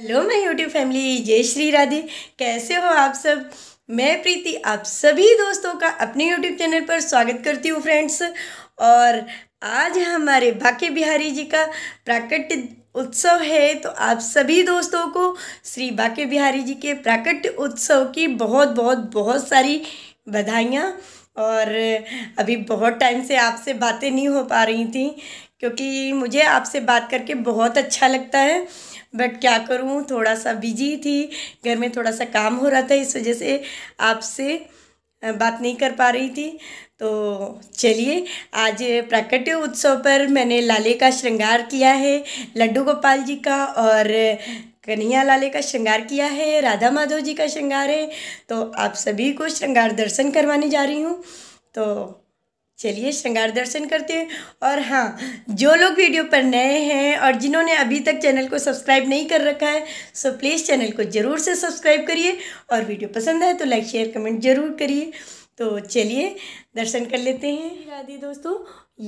hello मैं YouTube family जय श्री राधे कैसे हो आप सब मैं प्रीति आप सभी दोस्तों का अपने यूट्यूब चैनल पर स्वागत करती हूँ फ्रेंड्स और आज हमारे बाके बिहारी जी का प्राकट उत्सव है तो आप सभी दोस्तों को श्री बाके बिहारी जी के प्राकट उत्सव की बहुत बहुत बहुत सारी बधाइयाँ और अभी बहुत टाइम से आपसे बातें नहीं हो पा रही थी क्योंकि मुझे आपसे बात करके बहुत अच्छा लगता है बट क्या करूँ थोड़ा सा बिजी थी घर में थोड़ा सा काम हो रहा था इस वजह से आपसे बात नहीं कर पा रही थी तो चलिए आज प्राकट्य उत्सव पर मैंने लाले का श्रृंगार किया है लड्डू गोपाल जी का और कन्हैया लाले का श्रृंगार किया है राधा माधव जी का श्रृंगार है तो आप सभी को श्रृंगार दर्शन करवाने जा रही हूँ तो चलिए श्रृंगार दर्शन करते हैं और हाँ जो लोग वीडियो पर नए हैं और जिन्होंने अभी तक चैनल को सब्सक्राइब नहीं कर रखा है सो प्लीज़ चैनल को ज़रूर से सब्सक्राइब करिए और वीडियो पसंद आए तो लाइक शेयर कमेंट ज़रूर करिए तो चलिए दर्शन कर लेते हैं राधे दोस्तों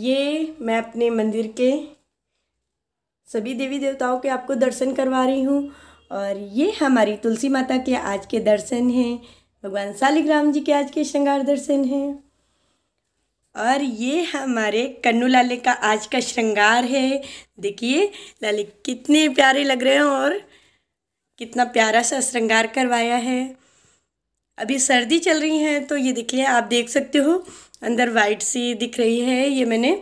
ये मैं अपने मंदिर के सभी देवी देवताओं के आपको दर्शन करवा रही हूँ और ये हमारी तुलसी माता के आज के दर्शन हैं भगवान शालिग्राम जी के आज के श्रृंगार दर्शन हैं और ये हमारे कन्नू लाले का आज का श्रृंगार है देखिए लाले कितने प्यारे लग रहे हैं और कितना प्यारा सा श्रृंगार करवाया है अभी सर्दी चल रही है तो ये देखिए आप देख सकते हो अंदर वाइट सी दिख रही है ये मैंने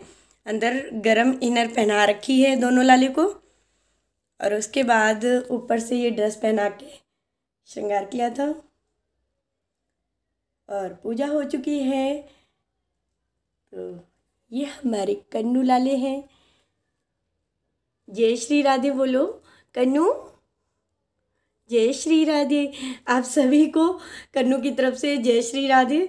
अंदर गरम इनर पहना रखी है दोनों लाले को और उसके बाद ऊपर से ये ड्रेस पहना के श्रृंगार किया था और पूजा हो चुकी है तो ये हमारे कन्नू लाले हैं जय श्री राधे बोलो कन्नू जय श्री राधे आप सभी को कन्नू की तरफ से जय श्री राधे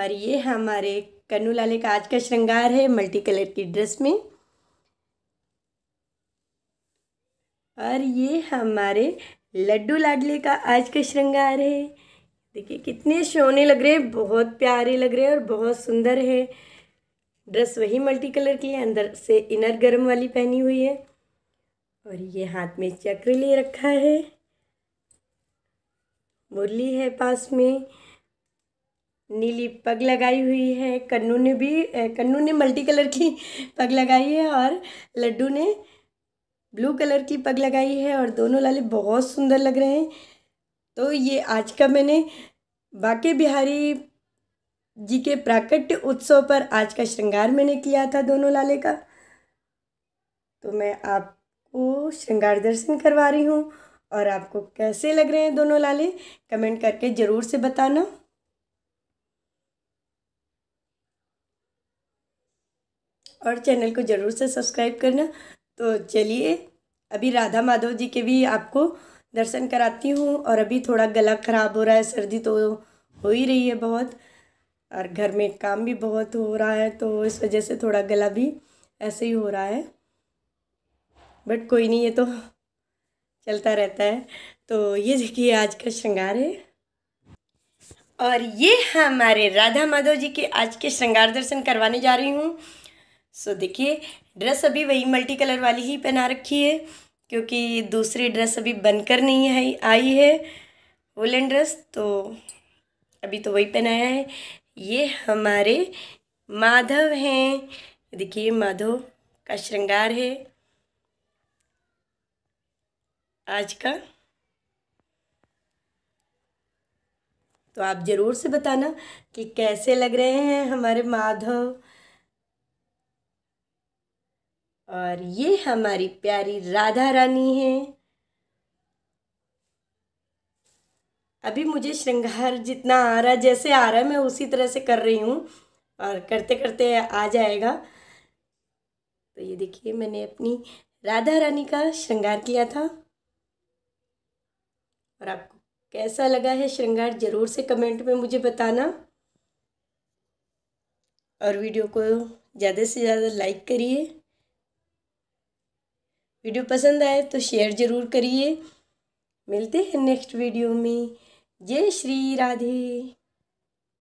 और ये हमारे कन्नू लाले का आज का श्रृंगार है मल्टी कलर की ड्रेस में और ये हमारे लड्डू लाडले का आज का श्रृंगार है देखिए कितने सोने लग रहे हैं बहुत प्यारे लग रहे हैं और बहुत सुंदर है ड्रेस वही मल्टी कलर की है अंदर से इनर गर्म वाली पहनी हुई है और ये हाथ में चक्र ले रखा है मुरली है पास में नीली पग लगाई हुई है कन्नू ने भी कन्नू ने मल्टी कलर की पग लगाई है और लड्डू ने ब्लू कलर की पग लगाई है और दोनों लाले बहुत सुंदर लग रहे हैं तो ये आज का मैंने बाकी बिहारी जी के प्राकट्य उत्सव पर आज का श्रृंगार मैंने किया था दोनों लाले का तो मैं आपको श्रृंगार दर्शन करवा रही हूँ और आपको कैसे लग रहे हैं दोनों लाले कमेंट करके ज़रूर से बताना और चैनल को ज़रूर से सब्सक्राइब करना तो चलिए अभी राधा माधव जी के भी आपको दर्शन कराती हूँ और अभी थोड़ा गला ख़राब हो रहा है सर्दी तो हो ही रही है बहुत और घर में काम भी बहुत हो रहा है तो इस वजह से थोड़ा गला भी ऐसे ही हो रहा है बट कोई नहीं ये तो चलता रहता है तो ये देखिए आज का श्रृंगार है और ये हमारे राधा माधव जी के आज के श्रृंगार दर्शन करवाने जा रही हूँ सो देखिए ड्रेस अभी वही मल्टी कलर वाली ही पहना रखी है क्योंकि दूसरी ड्रेस अभी बनकर नहीं आई आई है वुलन ड्रेस तो अभी तो वही पहनाया है ये हमारे माधव हैं देखिए माधव का श्रृंगार है आज का तो आप ज़रूर से बताना कि कैसे लग रहे हैं हमारे माधव और ये हमारी प्यारी राधा रानी है अभी मुझे श्रृंगार जितना आ रहा है जैसे आ रहा है मैं उसी तरह से कर रही हूँ और करते करते आ जाएगा तो ये देखिए मैंने अपनी राधा रानी का श्रृंगार किया था और आपको कैसा लगा है श्रृंगार ज़रूर से कमेंट में मुझे बताना और वीडियो को ज़्यादा से ज़्यादा लाइक करिए वीडियो पसंद आए तो शेयर ज़रूर करिए मिलते हैं नेक्स्ट वीडियो में जय श्री राधे